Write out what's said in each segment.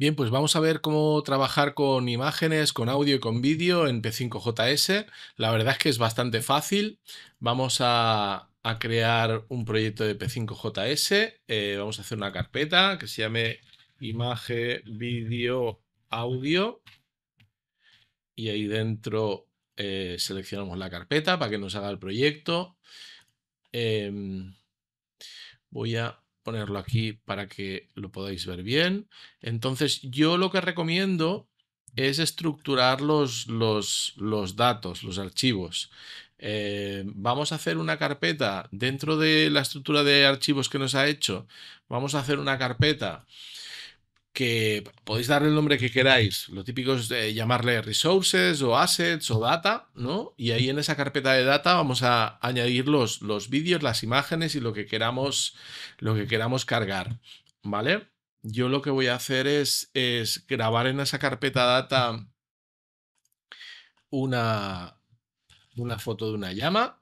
Bien, pues vamos a ver cómo trabajar con imágenes, con audio y con vídeo en P5JS. La verdad es que es bastante fácil. Vamos a, crear un proyecto de P5JS. Eh, vamos a hacer una carpeta que se llame imagen, vídeo, audio. Y ahí dentro eh, seleccionamos la carpeta para que nos haga el proyecto. Em, voy a ponerlo aquí para que lo podáis ver bien. Entonces, yo lo que recomiendo es estructurar los, los, datos, los archivos. Eh, vamos a hacer una carpeta dentro de la estructura de archivos que nos ha hecho. Vamos a hacer una carpeta que podéis darle el nombre que queráis. Lo típico es eh, llamarle resources o assets o data, ¿no? Y ahí en esa carpeta de data vamos a añadir los, vídeos, las imágenes y lo que queramos, lo que queramos cargar, ¿vale? Yo lo que voy a hacer es, grabar en esa carpeta data una, una foto de una llama.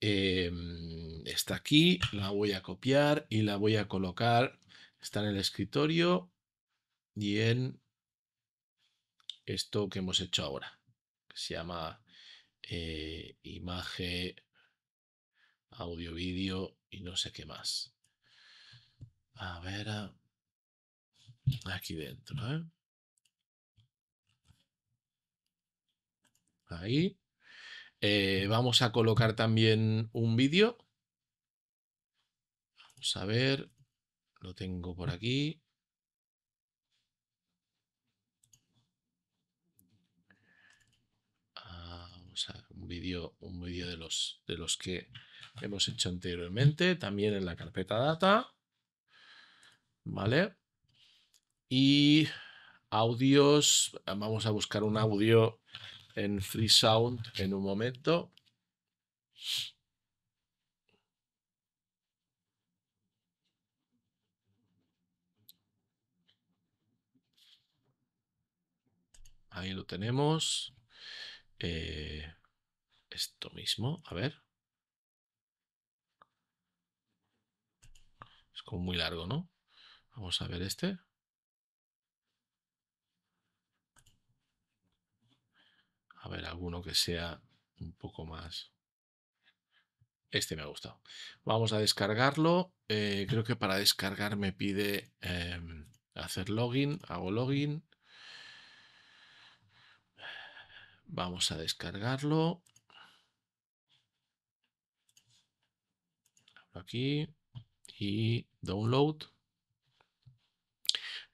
Em, está aquí, la voy a copiar y la voy a colocar está en el escritorio y en esto que hemos hecho ahora, que se llama eh, imagen, audio, vídeo y no sé qué más. A ver, ah, aquí dentro, ¿eh? Ahí. Eh, vamos a colocar también un vídeo. Vamos a ver. Lo tengo por aquí. Ah, vamos a un vídeo un vídeo de los de los que hemos hecho anteriormente también en la carpeta data vale y audios vamos a buscar un audio en Freesound en un momento Ahí lo tenemos. Eh, esto mismo, a ver. Es como muy largo, ¿no? Vamos a ver este. A ver, alguno que sea un poco más. Este me ha gustado. Vamos a descargarlo. Eh, creo que para descargar me pide em, hacer login. Hago login. Vamos a descargarlo. Aquí y download.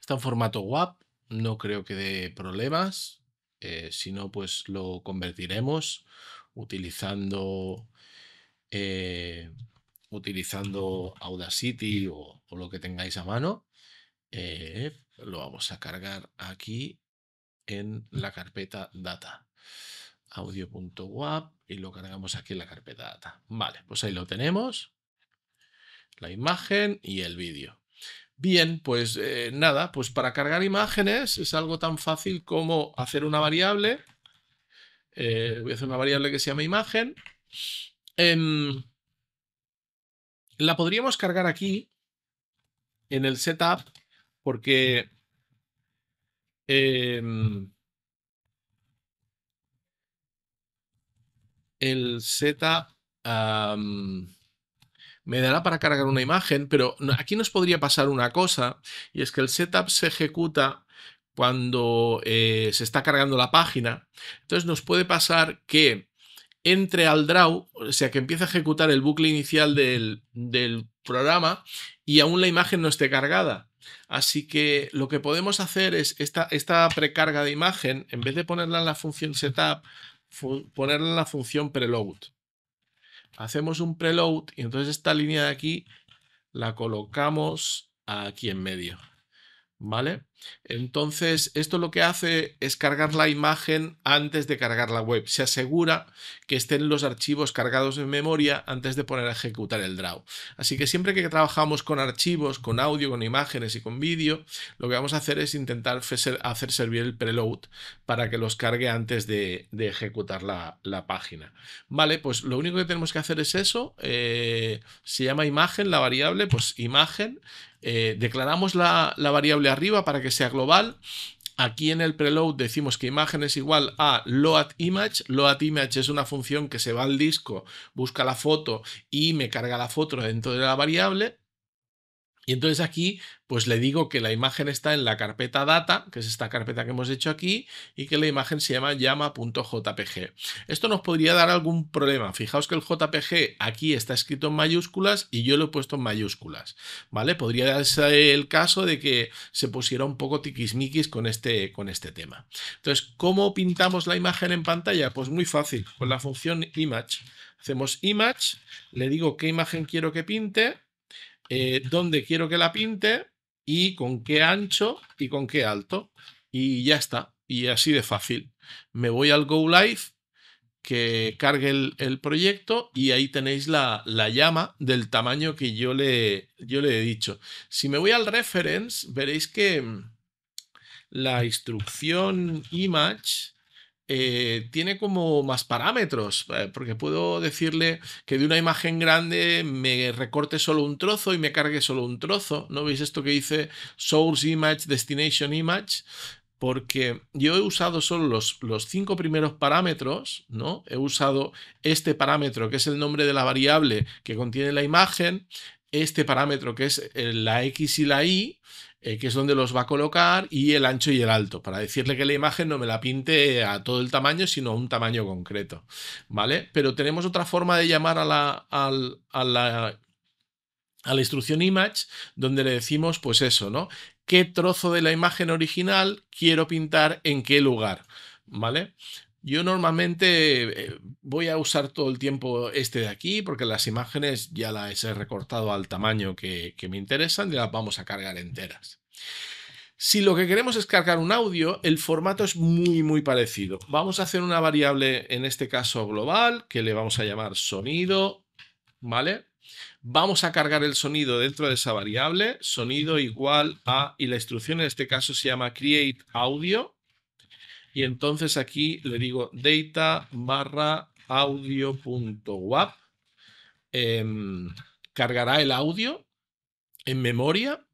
Está en formato WAP, no creo que dé problemas. Eh, si no, pues lo convertiremos utilizando, eh, utilizando Audacity o, lo que tengáis a mano. Eh, lo vamos a cargar aquí en la carpeta data audio.wap y lo cargamos aquí en la carpeta data. Vale, pues ahí lo tenemos, la imagen y el vídeo. Bien, pues eh, nada, pues para cargar imágenes es algo tan fácil como hacer una variable. Eh, voy a hacer una variable que se llama imagen. Em, la podríamos cargar aquí en el setup porque... Eh, el setup me dará para cargar una imagen, pero aquí nos podría pasar una cosa, y es que el setup se ejecuta cuando eh, se está cargando la página. Entonces nos puede pasar que entre al draw, o sea, que empiece a ejecutar el bucle inicial del, programa y aún la imagen no esté cargada. Así que lo que podemos hacer es esta, esta precarga de imagen, en vez de ponerla en la función setup, ponerle la función preload. Hacemos un preload y entonces esta línea de aquí la colocamos aquí en medio. ¿Vale? Entonces, esto lo que hace es cargar la imagen antes de cargar la web. Se asegura que estén los archivos cargados en memoria antes de poner a ejecutar el draw. Así que siempre que trabajamos con archivos, con audio, con imágenes y con vídeo, lo que vamos a hacer es intentar hacer servir el preload para que los cargue antes de, ejecutar la, página. Vale, pues lo único que tenemos que hacer es eso. Eh, se llama imagen, la variable, pues imagen. Eh, declaramos la, la variable arriba para que que sea global. Aquí en el preload decimos que imagen es igual a load image. Load image es una función que se va al disco, busca la foto y me carga la foto dentro de la variable. Y entonces aquí, pues le digo que la imagen está en la carpeta data, que es esta carpeta que hemos hecho aquí, y que la imagen se llama llama.jpg. Esto nos podría dar algún problema. Fijaos que el JPG aquí está escrito en mayúsculas y yo lo he puesto en mayúsculas, ¿vale? Podría darse el caso de que se pusiera un poco tiquismiquis con este, con este tema. Entonces, ¿cómo pintamos la imagen en pantalla? Pues muy fácil, con la función image. Hacemos image, le digo qué imagen quiero que pinte, eh, dónde quiero que la pinte y con qué ancho y con qué alto. Y ya está. Y así de fácil. Me voy al Go Live, que cargue el, proyecto y ahí tenéis la, llama del tamaño que yo yo le he dicho. Si me voy al reference, veréis que mm, la instrucción image eh, tiene como más parámetros, eh, porque puedo decirle que de una imagen grande me recorte solo un trozo y me cargue solo un trozo. ¿No veis esto que dice Source Image, Destination Image? Porque yo he usado solo los, los cinco primeros parámetros, ¿no? He usado este parámetro, que es el nombre de la variable que contiene la imagen, este parámetro que es eh, la X y la Y, eh, que es donde los va a colocar, y el ancho y el alto, para decirle que la imagen no me la pinte a todo el tamaño, sino a un tamaño concreto. ¿Vale? Pero tenemos otra forma de llamar a la, a la, a la, a la instrucción image, donde le decimos, pues eso, ¿no? ¿Qué trozo de la imagen original quiero pintar en qué lugar? ¿Vale? Yo normalmente eh, voy a usar todo el tiempo este de aquí porque las imágenes ya las he recortado al tamaño que, me interesan y las vamos a cargar enteras. Si lo que queremos es cargar un audio, el formato es muy muy parecido. Vamos a hacer una variable, en este caso global, que le vamos a llamar sonido, ¿vale? Vamos a cargar el sonido dentro de esa variable, sonido igual a, y la instrucción en este caso se llama create audio, y entonces aquí le digo data barra audio.wap. Em, cargará el audio en memoria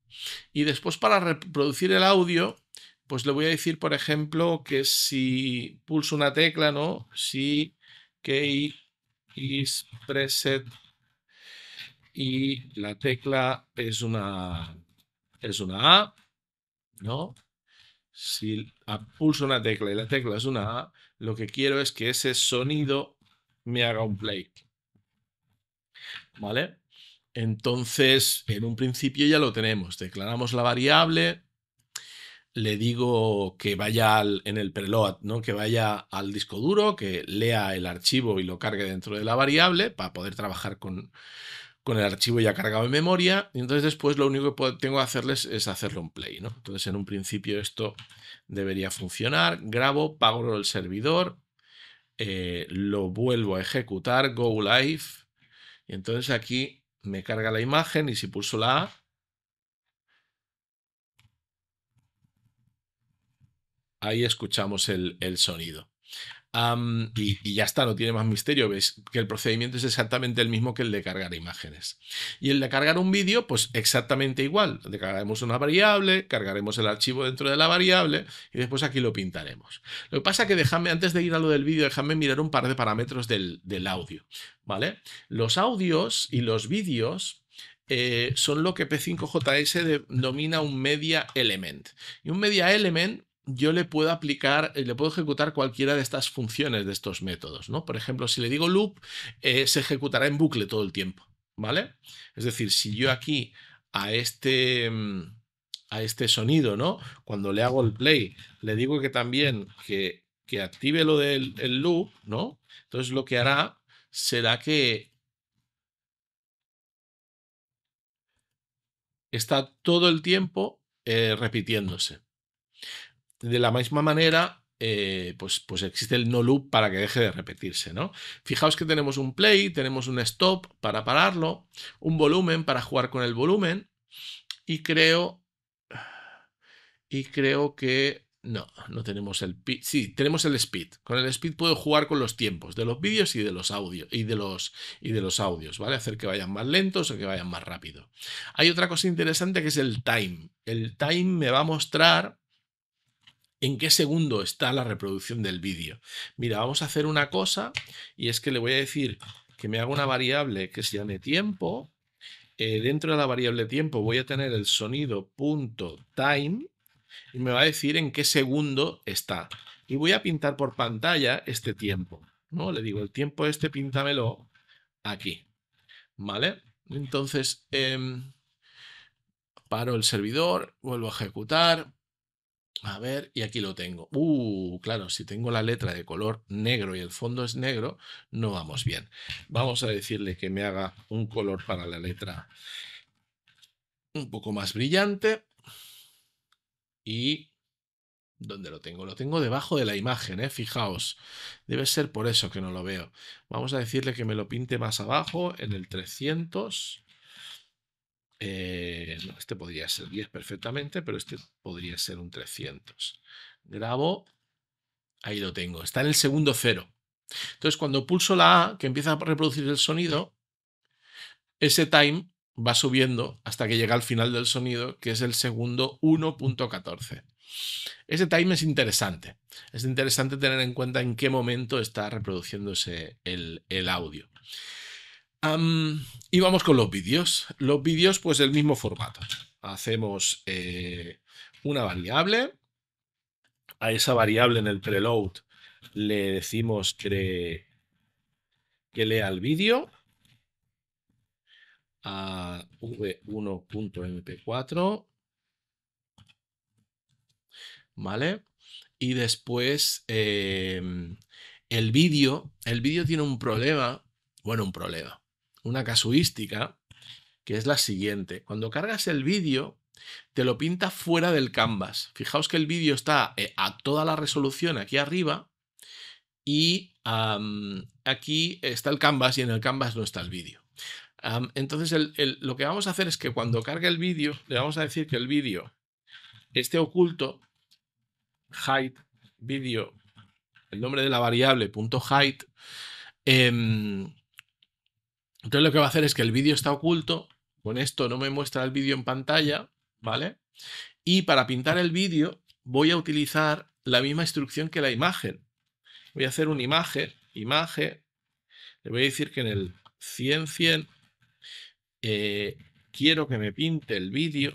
y después para reproducir el audio, pues le voy a decir, por ejemplo, que si pulso una tecla, ¿no? Si key is preset y la tecla es una, es una A, ¿no? si pulso una tecla y la tecla es una A, lo que quiero es que ese sonido me haga un play. ¿Vale? Entonces, en un principio ya lo tenemos. Declaramos la variable, le digo que vaya en el preload, ¿no? que vaya al disco duro, que lea el archivo y lo cargue dentro de la variable para poder trabajar con, con el archivo ya cargado en memoria. Y entonces después lo único que tengo que hacerles es hacerle un play. ¿no? Entonces en un principio esto debería funcionar. Grabo, pago el servidor, eh, lo vuelvo a ejecutar, go live. Y entonces aquí me carga la imagen y si pulso la A, ahí escuchamos el sonido y, ya está, no tiene más misterio. veis que el procedimiento es exactamente el mismo que el de cargar imágenes. Y el de cargar un vídeo, pues exactamente igual. Le cargaremos una variable, cargaremos el archivo dentro de la variable y después aquí lo pintaremos. Lo que pasa que déjame, antes de ir a lo del vídeo, déjame mirar un par de parámetros del, audio. ¿Vale? Los audios y los vídeos eh, son lo que P5JS denomina un media element. Y un media element yo le puedo aplicar, eh, le puedo ejecutar cualquiera de estas funciones de estos métodos, ¿no? Por ejemplo, si le digo loop, eh, se ejecutará en bucle todo el tiempo, ¿vale? Es decir, si yo aquí a este, mm, a este sonido, ¿no? Cuando le hago el play, le digo que también que, active lo del loop, ¿no? Entonces lo que hará será que está todo el tiempo eh, repitiéndose de la misma manera, eh, pues, pues existe el no loop para que deje de repetirse, ¿no? Fijaos que tenemos un play, tenemos un stop para pararlo, un volumen para jugar con el volumen, y creo, y creo que no, no tenemos el Sí, tenemos el speed. Con el speed puedo jugar con los tiempos de los vídeos y de los audios y de los y de los audios, ¿vale? Hacer que vayan más lentos o que vayan más rápido. Hay otra cosa interesante que es el time. El time me va a mostrar en qué segundo está la reproducción del vídeo. Mira, vamos a hacer una cosa y es que le voy a decir que me haga una variable que se llame tiempo. Eh, dentro de la variable tiempo voy a tener el sonido punto time y me va a decir en qué segundo está. Y voy a pintar por pantalla este tiempo. ¿no? Le digo, el tiempo este píntamelo aquí. ¿Vale? Entonces, em, paro el servidor, vuelvo a ejecutar, a ver, y aquí lo tengo. Uh, claro, si tengo la letra de color negro y el fondo es negro, no vamos bien. Vamos a decirle que me haga un color para la letra un poco más brillante. Y... ¿Dónde lo tengo? Lo tengo debajo de la imagen, ¿eh? Fijaos. Debe ser por eso que no lo veo. Vamos a decirle que me lo pinte más abajo, en el 300. Eh, este podría ser 10 perfectamente, pero este podría ser un 300. Grabo, ahí lo tengo, está en el segundo cero. Entonces, cuando pulso la A, que empieza a reproducir el sonido, ese time va subiendo hasta que llega al final del sonido, que es el segundo 1.14. Ese time es interesante. Es interesante tener en cuenta en qué momento está reproduciéndose el audio y vamos con los vídeos. Los vídeos, pues del mismo formato. Hacemos eh, una variable. A esa variable en el preload le decimos que, que lea el vídeo a v1.mp4. ¿Vale? Y después eh, el vídeo. El vídeo tiene un problema. Bueno, un problema una casuística que es la siguiente. Cuando cargas el vídeo, te lo pinta fuera del canvas. Fijaos que el vídeo está eh, a toda la resolución aquí arriba y aquí está el canvas y en el canvas no está el vídeo. entonces lo que vamos a hacer es que cuando cargue el vídeo, le vamos a decir que el vídeo esté oculto, height, vídeo, el nombre de la variable, punto height, em, entonces lo que va a hacer es que el vídeo está oculto, con esto no me muestra el vídeo en pantalla, ¿vale? Y para pintar el vídeo voy a utilizar la misma instrucción que la imagen. Voy a hacer una imagen, imagen, le voy a decir que en el 100, 100, eh, quiero que me pinte el vídeo,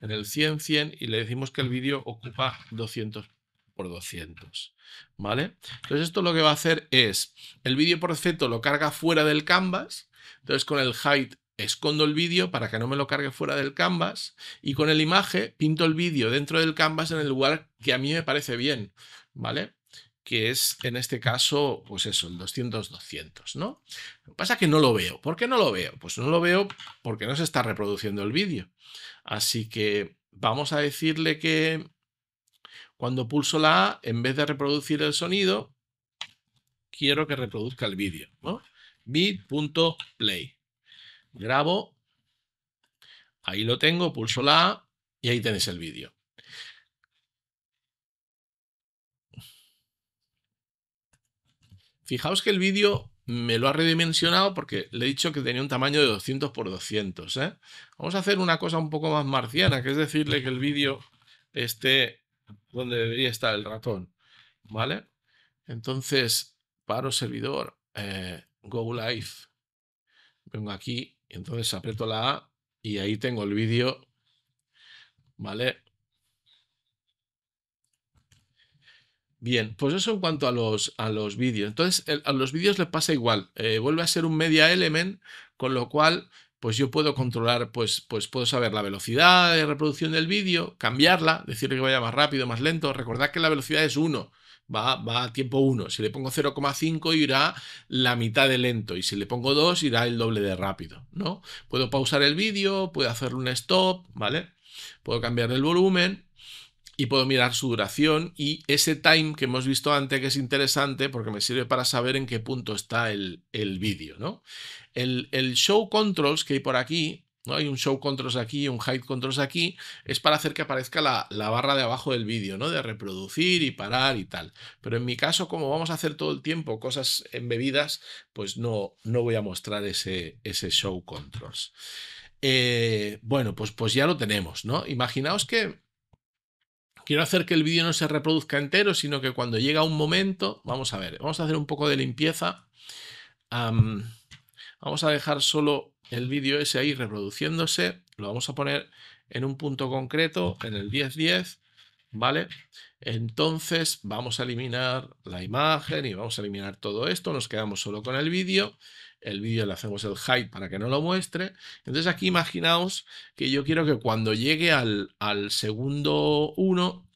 en el 100, 100, y le decimos que el vídeo ocupa 200 por 200, ¿Vale? Entonces esto lo que va a hacer es, el vídeo por defecto lo carga fuera del canvas, entonces con el height escondo el vídeo para que no me lo cargue fuera del canvas y con el imagen pinto el vídeo dentro del canvas en el lugar que a mí me parece bien, ¿vale? Que es en este caso, pues eso, el 200-200, ¿no? Lo que pasa es que no lo veo. ¿Por qué no lo veo? Pues no lo veo porque no se está reproduciendo el vídeo. Así que vamos a decirle que cuando pulso la A, en vez de reproducir el sonido, quiero que reproduzca el vídeo. ¿no? Bit.play. Grabo. Ahí lo tengo, pulso la A y ahí tenéis el vídeo. Fijaos que el vídeo me lo ha redimensionado porque le he dicho que tenía un tamaño de 200 por 200. ¿eh? Vamos a hacer una cosa un poco más marciana, que es decirle que el vídeo esté donde debería estar el ratón, ¿vale? Entonces, paro servidor, eh, go live, vengo aquí, entonces aprieto la A y ahí tengo el vídeo, ¿vale? Bien, pues eso en cuanto a los, a los vídeos. Entonces, a los vídeos les pasa igual. Eh, vuelve a ser un media element, con lo cual pues yo puedo controlar, pues, pues puedo saber la velocidad de reproducción del vídeo, cambiarla, decirle que vaya más rápido, más lento. Recordad que la velocidad es 1, va, va a tiempo 1. Si le pongo 0,5 irá la mitad de lento y si le pongo 2 irá el doble de rápido, ¿no? Puedo pausar el vídeo, puedo hacerle un stop, ¿vale? Puedo cambiar el volumen, y puedo mirar su duración y ese time que hemos visto antes, que es interesante porque me sirve para saber en qué punto está el, el vídeo. ¿no? El, el, show controls que hay por aquí, ¿no? hay un show controls aquí y un height controls aquí, es para hacer que aparezca la, la barra de abajo del vídeo, ¿no? de reproducir y parar y tal. Pero en mi caso, como vamos a hacer todo el tiempo cosas embebidas, pues no, no voy a mostrar ese, ese show controls. Eh, bueno, pues, pues ya lo tenemos, ¿no? Imaginaos que quiero hacer que el vídeo no se reproduzca entero, sino que cuando llega un momento, vamos a ver, vamos a hacer un poco de limpieza. vamos a dejar solo el vídeo ese ahí reproduciéndose, lo vamos a poner en un punto concreto, en el 1010, ¿vale? Entonces vamos a eliminar la imagen y vamos a eliminar todo esto, nos quedamos solo con el vídeo, el vídeo le hacemos el hide para que no lo muestre, entonces aquí imaginaos que yo quiero que cuando llegue al, al segundo 1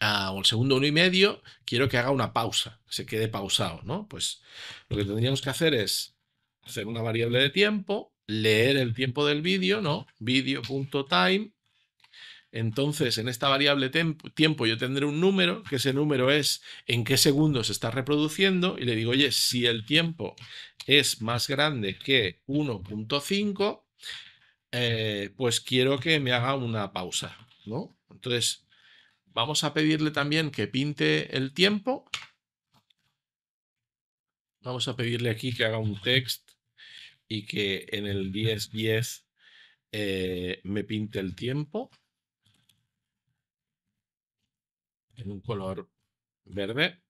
ah, o el segundo uno y medio, quiero que haga una pausa, se quede pausado, ¿no? Pues lo que tendríamos que hacer es hacer una variable de tiempo, leer el tiempo del vídeo, ¿no? Video.time entonces, en esta variable tiempo yo tendré un número, que ese número es en qué segundo se está reproduciendo, y le digo, oye, si el tiempo es más grande que 1.5, eh, pues quiero que me haga una pausa, ¿no? Entonces, vamos a pedirle también que pinte el tiempo. Vamos a pedirle aquí que haga un text y que en el 10.10 10, eh, me pinte el tiempo. en un color verde.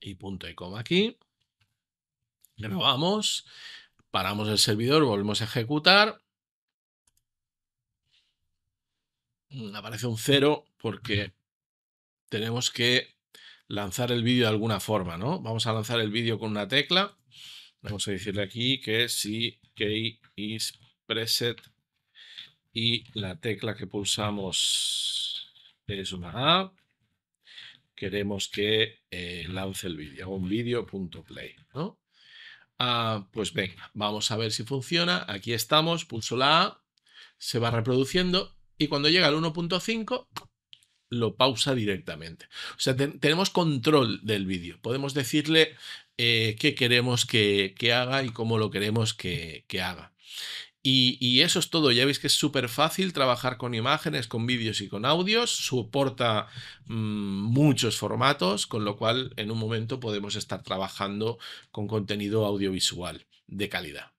Y punto y coma aquí. Grabamos. Paramos el servidor, volvemos a ejecutar. Mm, aparece un cero porque tenemos que lanzar el vídeo de alguna forma, ¿no? Vamos a lanzar el vídeo con una tecla. Vamos a decirle aquí que si key is preset y la tecla que pulsamos es una A. queremos que eh, lance el vídeo, un vídeo.play, ¿no? Ah, pues venga, vamos a ver si funciona. Aquí estamos, pulso la A, se va reproduciendo y cuando llega al 1.5 lo pausa directamente. O sea, tenemos control del vídeo. Podemos decirle eh, qué queremos que, haga y cómo lo queremos que haga. Y, eso es todo. Ya veis que es súper fácil trabajar con imágenes, con vídeos y con audios. Soporta mm, muchos formatos, con lo cual en un momento podemos estar trabajando con contenido audiovisual de calidad.